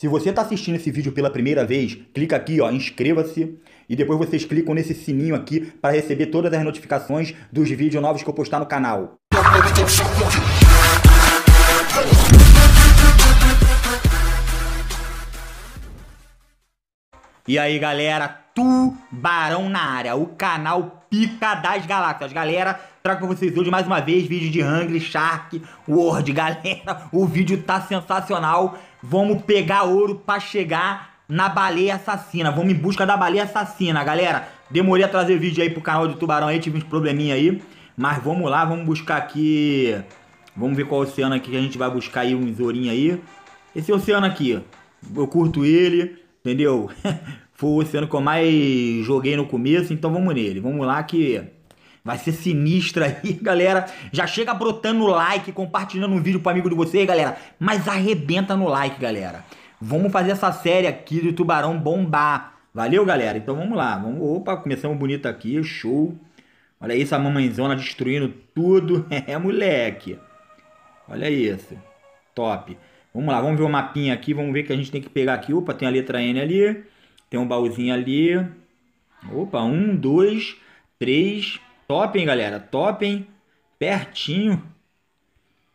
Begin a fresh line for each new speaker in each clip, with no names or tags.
Se você está assistindo esse vídeo pela primeira vez, clica aqui, ó, inscreva-se e depois vocês clicam nesse sininho aqui para receber todas as notificações dos vídeos novos que eu postar no canal. E aí, galera, Tubarão na área, o canal Pica das Galáxias. Galera, trago para vocês hoje mais uma vez vídeo de Hungry Shark World. Galera, o vídeo tá sensacional. Vamos pegar ouro pra chegar na baleia assassina. Vamos em busca da baleia assassina, galera. Demorei a trazer vídeo aí pro canal do Tubarão aí, tive uns probleminha aí. Mas vamos lá, vamos buscar aqui... Vamos ver qual oceano aqui que a gente vai buscar aí, uns ourinhos aí. Esse oceano aqui, eu curto ele, entendeu? Foi o oceano que eu mais joguei no começo, então vamos nele. Vamos lá que... Vai ser sinistra aí, galera. Já chega brotando like, compartilhando um vídeo pro amigo de vocês, galera. Mas arrebenta no like, galera. Vamos fazer essa série aqui do Tubarão bombar. Valeu, galera. Então vamos lá. Vamos... Opa, começamos bonito aqui. Show. Olha isso, a mamãezona destruindo tudo. É, moleque. Olha isso. Top. Vamos lá, vamos ver o mapinha aqui. Vamos ver que a gente tem que pegar aqui. Opa, tem a letra N ali. Tem um baúzinho ali. Opa, um, dois, três, Top, hein, galera? Top, hein? Pertinho.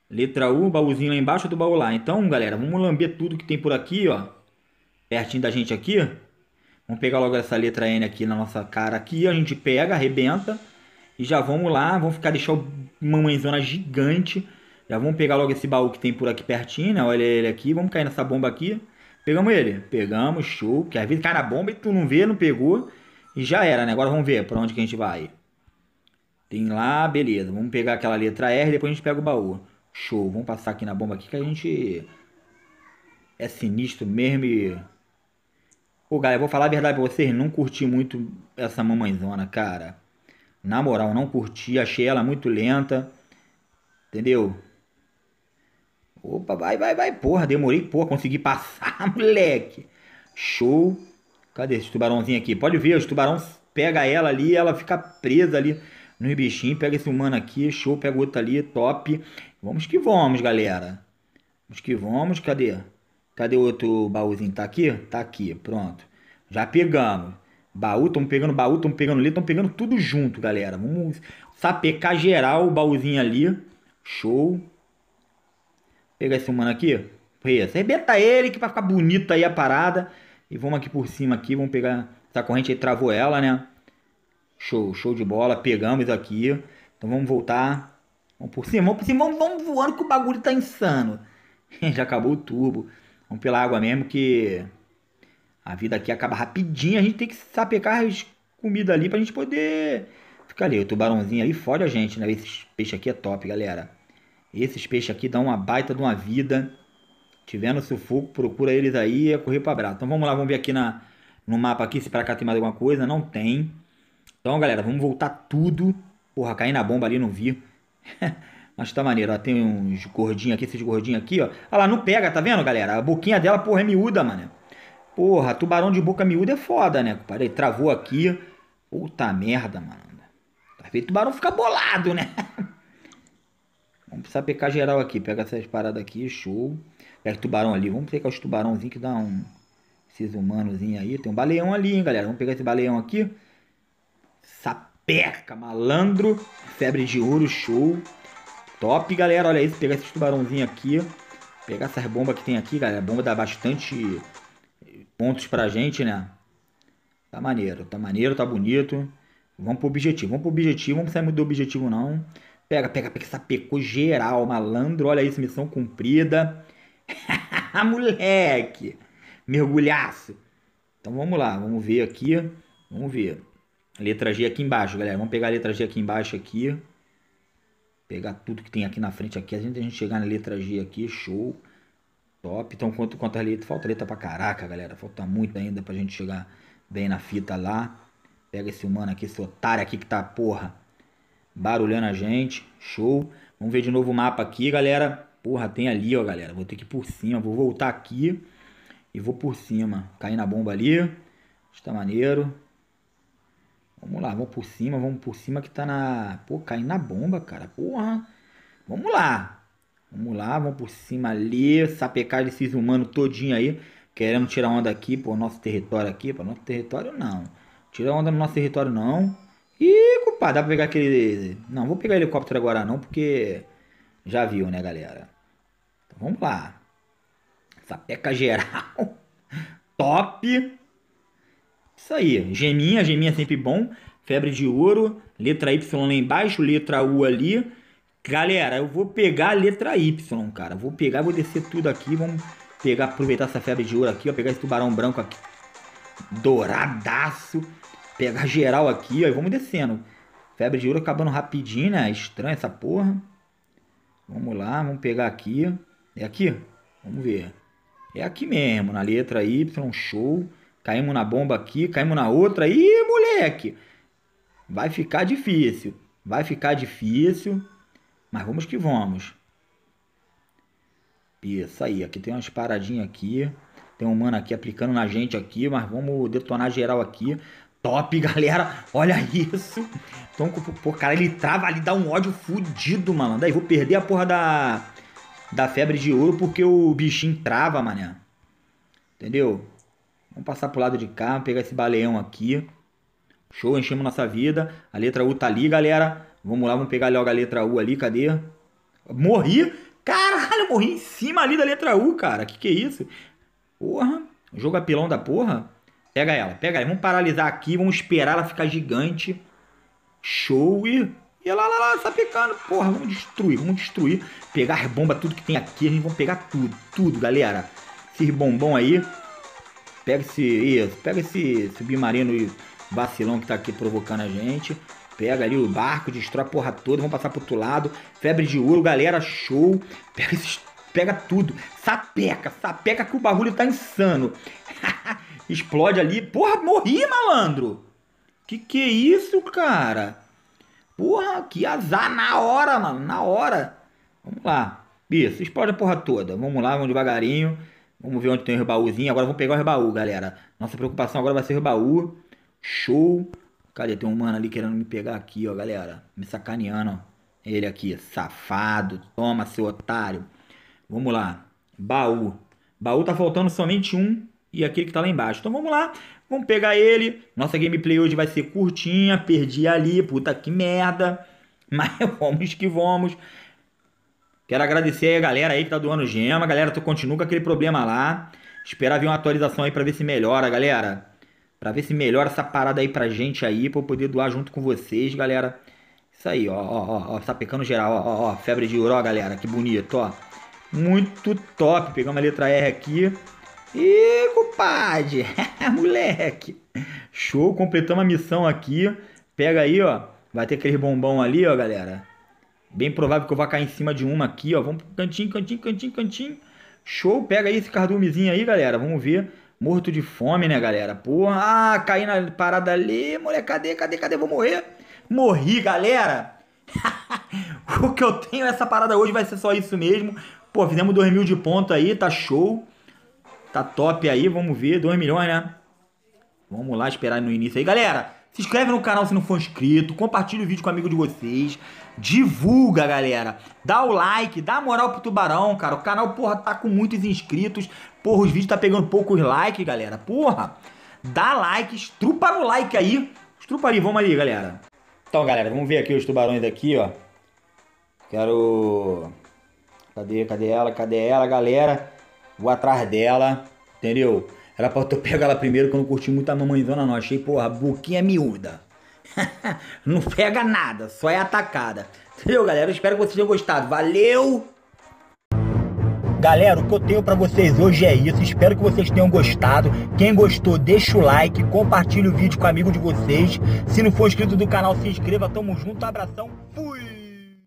Letra U, baúzinho lá embaixo do baú lá. Então, galera, vamos lamber tudo que tem por aqui, ó. Pertinho da gente aqui. Vamos pegar logo essa letra N aqui na nossa cara aqui. A gente pega, arrebenta. E já vamos lá. Vamos ficar, deixar uma mamãezona gigante. Já vamos pegar logo esse baú que tem por aqui pertinho, né? Olha ele aqui. Vamos cair nessa bomba aqui. Pegamos ele. Pegamos, show. Porque às vezes cai na bomba e tu não vê, não pegou. E já era, né? Agora vamos ver pra onde que a gente vai. Tem lá, beleza. Vamos pegar aquela letra R, e depois a gente pega o baú. Show. Vamos passar aqui na bomba aqui que a gente é sinistro mesmo e... Pô, galera, vou falar a verdade pra vocês, não curti muito essa mamãezona, cara. Na moral, não curti, achei ela muito lenta. Entendeu? Opa, vai, vai, vai, porra, demorei, porra, consegui passar, moleque. Show. Cadê esse tubarãozinho aqui? Pode ver, os tubarões pega ela ali, ela fica presa ali nos bichinhos, pega esse humano aqui, show, pega outro ali, top. Vamos que vamos, galera. Vamos que vamos, cadê? Cadê o outro baúzinho? Tá aqui? Tá aqui, pronto. Já pegamos. Baú, estamos pegando baú, estamos pegando ali, estamos pegando tudo junto, galera. Vamos sapecar geral o baúzinho ali. Show. Pegar esse humano aqui. Preço. Arrebenta ele que vai ficar bonito aí a parada. E vamos aqui por cima aqui, vamos pegar... Essa corrente aí travou ela, né? Show, show de bola, pegamos aqui. Então vamos voltar. Vamos por cima, vamos por cima, vamos, vamos voando que o bagulho tá insano. Já acabou o turbo. Vamos pela água mesmo que a vida aqui acaba rapidinho. A gente tem que sapecar as comidas ali pra gente poder ficar ali. O tubarãozinho ali fode a gente, né? Esses peixes aqui é top, galera. Esses peixes aqui dão uma baita de uma vida. Tiver sufoco, procura eles aí e é correr pra braço. Então vamos lá, vamos ver aqui na, no mapa aqui se pra cá tem mais alguma coisa. Não tem. Então, galera, vamos voltar tudo. Porra, caí na bomba ali, não vi. Mas tá maneiro, ó. Tem uns gordinhos aqui, esses gordinhos aqui, ó. Olha ah lá, não pega, tá vendo, galera? A boquinha dela, porra, é miúda, mano. Porra, tubarão de boca miúda é foda, né, compadre? Travou aqui. Puta merda, mano. Tá vendo? o tubarão fica bolado, né? Vamos precisar pecar geral aqui. Pega essas paradas aqui, show. Pega o tubarão ali. Vamos pegar os tubarãozinhos que dá um... Esses humanozinhos aí. Tem um baleão ali, hein, galera. Vamos pegar esse baleão aqui. Sapeca, malandro, febre de ouro, show. Top, galera. Olha isso, pegar esses tubarãozinhos aqui. Pegar essas bombas que tem aqui, galera. A bomba dá bastante pontos pra gente, né? Tá maneiro, tá maneiro, tá bonito. Vamos pro objetivo, vamos pro objetivo. Vamos sair muito do objetivo, não. Pega, pega, pega. Sapecou geral, malandro. Olha isso, missão cumprida. Moleque. Mergulhaço. Então vamos lá, vamos ver aqui. Vamos ver. Letra G aqui embaixo, galera. Vamos pegar a letra G aqui embaixo aqui. Pegar tudo que tem aqui na frente aqui. A gente, a gente chegar na letra G aqui, show. Top. Então, quanto, quanto é a letra? Falta letra pra caraca, galera. Falta muito ainda pra gente chegar bem na fita lá. Pega esse humano aqui, esse otário aqui que tá, porra, barulhando a gente. Show. Vamos ver de novo o mapa aqui, galera. Porra, tem ali, ó, galera. Vou ter que ir por cima. Vou voltar aqui e vou por cima. Cair na bomba ali. Está maneiro. Vamos lá, vamos por cima, vamos por cima que tá na. Pô, caindo na bomba, cara. Porra. Vamos lá. Vamos lá, vamos por cima ali. Sapecar esses humanos todinho aí. Querendo tirar onda aqui pro nosso território aqui. Pro nosso território não. Tirar onda no nosso território não. E, culpa dá pra pegar aquele. Não, vou pegar helicóptero agora não, porque. Já viu, né, galera? Então vamos lá. Sapeca geral. Top. Isso aí, geminha, geminha é sempre bom. Febre de ouro, letra Y lá embaixo, letra U ali. Galera, eu vou pegar a letra Y, cara. Vou pegar, vou descer tudo aqui. Vamos pegar, aproveitar essa febre de ouro aqui, ó. Pegar esse tubarão branco aqui. Douradaço. Pegar geral aqui, ó. E vamos descendo. Febre de ouro acabando rapidinho, né? Estranha essa porra. Vamos lá, vamos pegar aqui. É aqui? Vamos ver. É aqui mesmo, na letra Y, show. Caímos na bomba aqui, caímos na outra. aí, moleque! Vai ficar difícil. Vai ficar difícil. Mas vamos que vamos. Isso aí, aqui tem umas paradinhas aqui. Tem um mano aqui aplicando na gente aqui, mas vamos detonar geral aqui. Top, galera. Olha isso. Então, pô, cara, ele trava ali, dá um ódio fudido, mano. Daí vou perder a porra da, da febre de ouro porque o bichinho trava, mané. Entendeu? Vamos passar pro lado de cá, pegar esse baleão aqui. Show, enchemos nossa vida. A letra U tá ali, galera. Vamos lá, vamos pegar logo a letra U ali, cadê? Morri! Caralho, morri em cima ali da letra U, cara. Que que é isso? Porra, jogo apelão da porra. Pega ela, pega ela. Vamos paralisar aqui, vamos esperar ela ficar gigante. Show e... E lá, lá, lá, tá picando. Porra, vamos destruir, vamos destruir. Pegar as bombas, tudo que tem aqui. A gente vai pegar tudo, tudo, galera. Esses bombom aí. Pega esse. Isso, pega esse submarino vacilão que tá aqui provocando a gente. Pega ali o barco, destrói a porra toda, vamos passar pro outro lado. Febre de ouro, galera, show. Pega, esses, pega tudo. Sapeca, sapeca que o barulho tá insano. Explode ali. Porra, morri, malandro. Que que é isso, cara? Porra, que azar na hora, mano, na hora. Vamos lá. Isso, explode a porra toda. Vamos lá, vamos devagarinho. Vamos ver onde tem o rebaúzinho. Agora vamos pegar o rebaú, galera. Nossa preocupação agora vai ser o rebaú. Show. Cadê? Tem um mano ali querendo me pegar aqui, ó, galera. Me sacaneando, ó. Ele aqui, safado. Toma, seu otário. Vamos lá. Baú. Baú tá faltando somente um e aquele que tá lá embaixo. Então vamos lá. Vamos pegar ele. Nossa gameplay hoje vai ser curtinha. Perdi ali, puta que merda. Mas vamos que vamos. Quero agradecer aí a galera aí que tá doando gema. Galera, tu continua com aquele problema lá. Esperar vir uma atualização aí pra ver se melhora, galera. Pra ver se melhora essa parada aí pra gente aí, pra eu poder doar junto com vocês, galera. Isso aí, ó, ó, ó, ó, sapecando geral, ó, ó, ó, febre de ouro, ó, galera, que bonito, ó. Muito top, pegamos a letra R aqui. E, cumpade, moleque. Show, completamos a missão aqui. Pega aí, ó, vai ter aquele bombom ali, ó, galera. Bem provável que eu vá cair em cima de uma aqui, ó. Vamos pro cantinho, cantinho, cantinho, cantinho. Show, pega aí esse cardumezinho aí, galera. Vamos ver. Morto de fome, né, galera? Porra, ah, caí na parada ali. Moleque, cadê, cadê, cadê? Vou morrer. Morri, galera. o que eu tenho essa parada hoje vai ser só isso mesmo. Pô, fizemos 2 mil de ponto aí, tá show. Tá top aí, vamos ver. 2 milhões, né? Vamos lá esperar no início aí. Galera, se inscreve no canal se não for inscrito, compartilha o vídeo com um amigo de vocês, divulga, galera. Dá o like, dá moral pro Tubarão, cara. O canal, porra, tá com muitos inscritos. Porra, os vídeos tá pegando poucos likes, galera. Porra, dá like, estrupa no like aí. Estrupa aí, vamos ali galera. Então, galera, vamos ver aqui os tubarões aqui, ó. Quero... Cadê, cadê ela, cadê ela, galera? Vou atrás dela, entendeu? Era pra eu pegar ela primeiro, que eu não curti muito a mamãezona, não. Achei, porra, boquinha miúda. não pega nada, só é atacada. Entendeu, galera? Eu espero que vocês tenham gostado. Valeu! Galera, o que eu tenho para vocês hoje é isso. Espero que vocês tenham gostado. Quem gostou, deixa o like, compartilha o vídeo com um amigo de vocês. Se não for inscrito do canal, se inscreva. Tamo junto, abração. Fui!